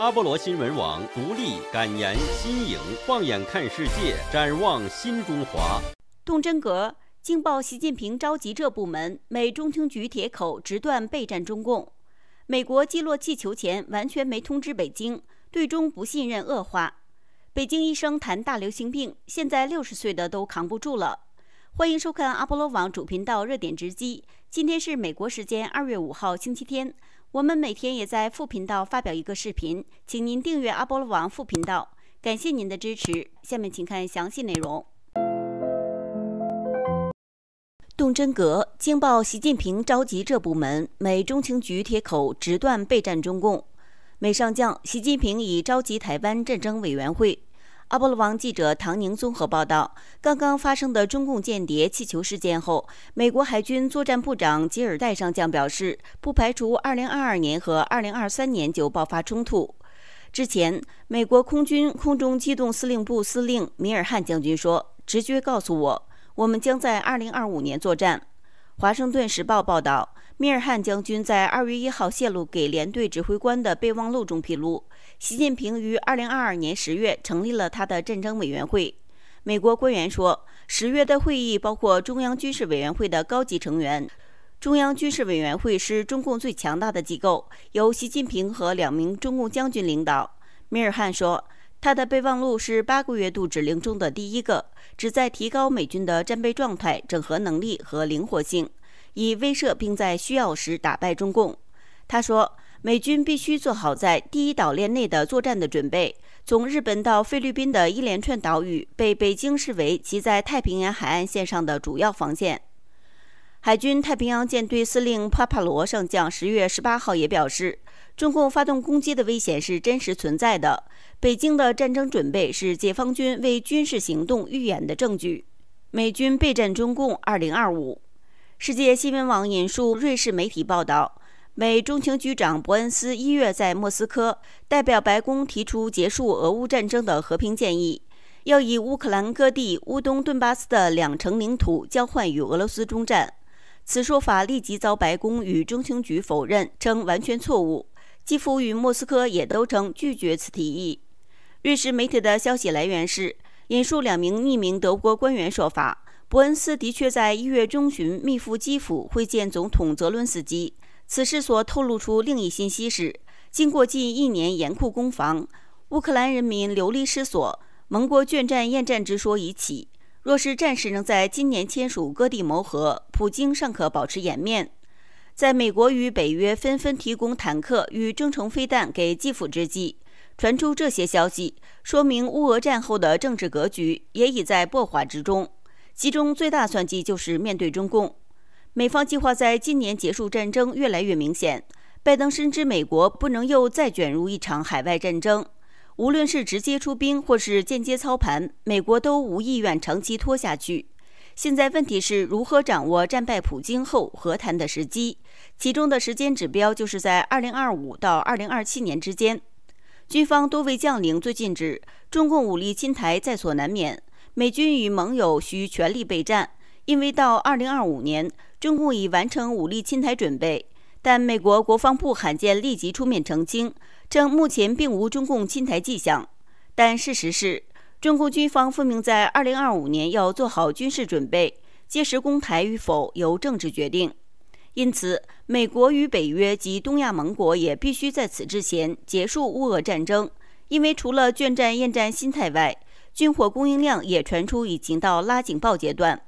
阿波罗新闻网独立感言新颖，放眼看世界，展望新中华。动真格！惊爆习近平召集这部门，美中情局铁口直断备战中共。美国击落气球前完全没通知北京，对中不信任恶化。北京医生谈大流行病，现在六十岁的都扛不住了。欢迎收看阿波罗网主频道热点直击。今天是美国时间二月五号星期天。我们每天也在副频道发表一个视频，请您订阅阿波罗网副频道，感谢您的支持。下面请看详细内容。动真格！惊爆，习近平召集这部门，美中情局铁口直断备战中共，美上将，习近平已召集台湾战争委员会。阿波罗网记者唐宁综合报道，刚刚发生的中共间谍气球事件后，美国海军作战部长吉尔戴上将表示，不排除2022年和2023年就爆发冲突。之前，美国空军空中机动司令部司令米尔汉将军说：“直觉告诉我，我们将在2025年作战。”《华盛顿时报》报道，米尔汉将军在2月1号泄露给联队指挥官的备忘录中披露。习近平于二零二二年十月成立了他的战争委员会。美国官员说，十月的会议包括中央军事委员会的高级成员。中央军事委员会是中共最强大的机构，由习近平和两名中共将军领导。米尔汉说，他的备忘录是八个月度指令中的第一个，旨在提高美军的战备状态、整合能力和灵活性，以威慑并在需要时打败中共。他说。美军必须做好在第一岛链内的作战的准备。从日本到菲律宾的一连串岛屿被北京视为其在太平洋海岸线上的主要防线。海军太平洋舰队司令帕帕罗上将十月十八号也表示，中共发动攻击的危险是真实存在的。北京的战争准备是解放军为军事行动预演的证据。美军备战中共二零二五。世界新闻网引述瑞士媒体报道。美中情局长伯恩斯一月在莫斯科代表白宫提出结束俄乌战争的和平建议，要以乌克兰各地乌东顿巴斯的两成领土交换与俄罗斯中战。此说法立即遭白宫与中情局否认，称完全错误。基辅与莫斯科也都称拒绝此提议。瑞士媒体的消息来源是引述两名匿名德国官员说法，伯恩斯的确在一月中旬密赴基辅会见总统泽伦斯基。此事所透露出另一信息是，经过近一年严酷攻防，乌克兰人民流离失所，盟国倦战厌战之说已起。若是战事能在今年签署割地谋和，普京尚可保持颜面。在美国与北约纷纷提供坦克与征程飞弹给基辅之际，传出这些消息，说明乌俄战后的政治格局也已在破坏之中。其中最大算计就是面对中共。美方计划在今年结束战争越来越明显。拜登深知美国不能又再卷入一场海外战争，无论是直接出兵或是间接操盘，美国都无意愿长期拖下去。现在问题是如何掌握战败普京后和谈的时机，其中的时间指标就是在二零二五到二零二七年之间。军方多位将领最近指，中共武力侵台在所难免，美军与盟友需全力备战。因为到二零二五年，中共已完成武力侵台准备，但美国国防部罕见立即出面澄清，称目前并无中共侵台迹象。但事实是，中共军方分明在二零二五年要做好军事准备，届时攻台与否由政治决定。因此，美国与北约及东亚盟国也必须在此之前结束乌俄战争，因为除了倦战厌战心态外，军火供应量也传出已经到拉警报阶段。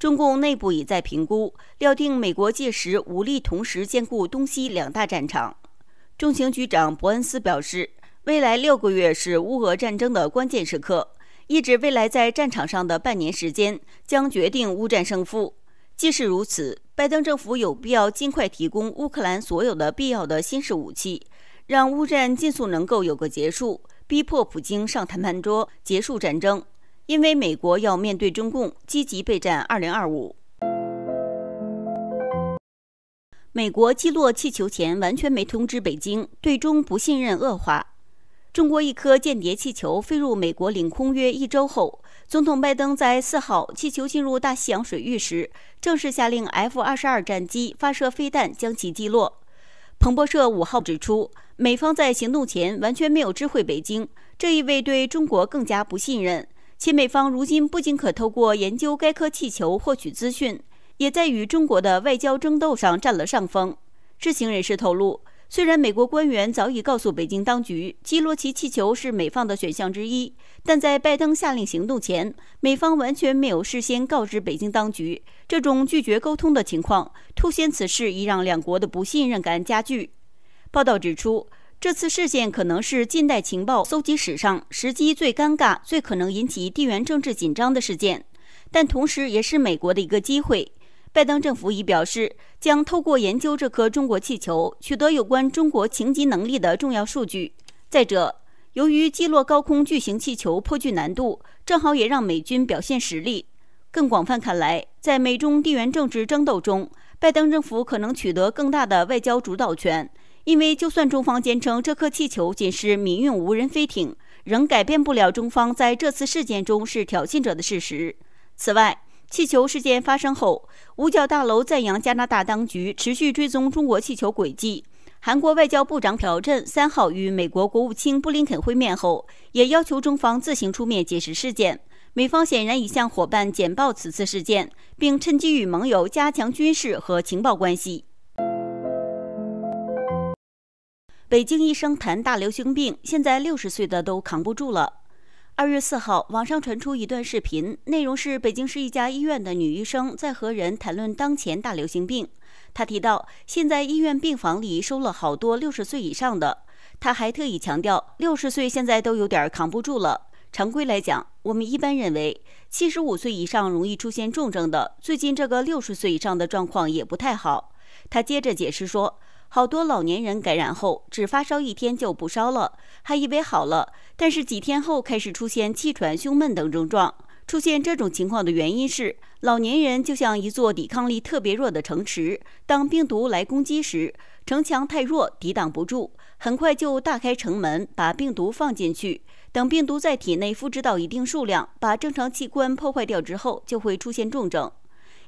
中共内部已在评估，料定美国届时无力同时兼顾东西两大战场。中情局长伯恩斯表示，未来六个月是乌俄战争的关键时刻，一直未来在战场上的半年时间将决定乌战胜负。既是如此，拜登政府有必要尽快提供乌克兰所有的必要的新式武器，让乌战尽速能够有个结束，逼迫普京上谈判桌，结束战争。因为美国要面对中共，积极备战二零二五。美国击落气球前完全没通知北京，对中不信任恶化。中国一颗间谍气球飞入美国领空约一周后，总统拜登在四号气球进入大西洋水域时，正式下令 F 二十二战机发射飞弹将其击落。彭博社五号指出，美方在行动前完全没有知会北京，这意味对中国更加不信任。且美方如今不仅可透过研究该颗气球获取资讯，也在与中国的外交争斗上占了上风。知情人士透露，虽然美国官员早已告诉北京当局，基洛奇气球是美方的选项之一，但在拜登下令行动前，美方完全没有事先告知北京当局。这种拒绝沟通的情况，凸显此事已让两国的不信任感加剧。报道指出。这次事件可能是近代情报搜集史上时机最尴尬、最可能引起地缘政治紧张的事件，但同时也是美国的一个机会。拜登政府已表示，将透过研究这颗中国气球，取得有关中国情急能力的重要数据。再者，由于击落高空巨型气球颇具难度，正好也让美军表现实力。更广泛看来，在美中地缘政治争斗中，拜登政府可能取得更大的外交主导权。因为，就算中方坚称这颗气球仅是民用无人飞艇，仍改变不了中方在这次事件中是挑衅者的事实。此外，气球事件发生后，五角大楼赞扬加拿大当局持续追踪中国气球轨迹。韩国外交部长朴振三号与美国国务卿布林肯会面后，也要求中方自行出面解释事件。美方显然已向伙伴简报此次事件，并趁机与盟友加强军事和情报关系。北京医生谈大流行病，现在六十岁的都扛不住了。二月四号，网上传出一段视频，内容是北京市一家医院的女医生在和人谈论当前大流行病。她提到，现在医院病房里收了好多六十岁以上的。她还特意强调，六十岁现在都有点扛不住了。常规来讲，我们一般认为七十五岁以上容易出现重症的，最近这个六十岁以上的状况也不太好。她接着解释说。好多老年人感染后只发烧一天就不烧了，还以为好了，但是几天后开始出现气喘、胸闷等症状。出现这种情况的原因是，老年人就像一座抵抗力特别弱的城池，当病毒来攻击时，城墙太弱，抵挡不住，很快就大开城门，把病毒放进去。等病毒在体内复制到一定数量，把正常器官破坏掉之后，就会出现重症。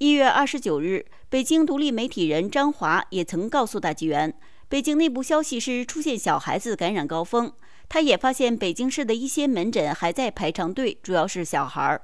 一月二十九日，北京独立媒体人张华也曾告诉大纪元，北京内部消息是出现小孩子感染高峰。他也发现北京市的一些门诊还在排长队，主要是小孩儿。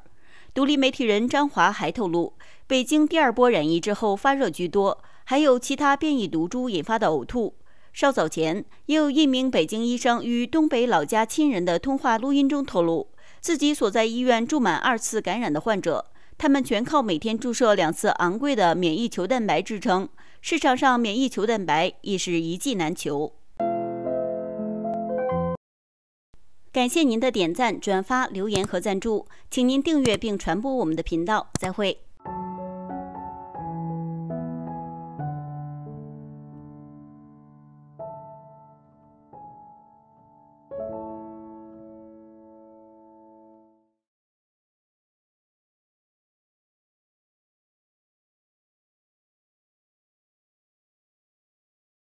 独立媒体人张华还透露，北京第二波染疫之后发热居多，还有其他变异毒株引发的呕吐。稍早前，也有一名北京医生与东北老家亲人的通话录音中透露，自己所在医院住满二次感染的患者。他们全靠每天注射两次昂贵的免疫球蛋白支撑，市场上免疫球蛋白亦是一剂难求。感谢您的点赞、转发、留言和赞助，请您订阅并传播我们的频道。再会。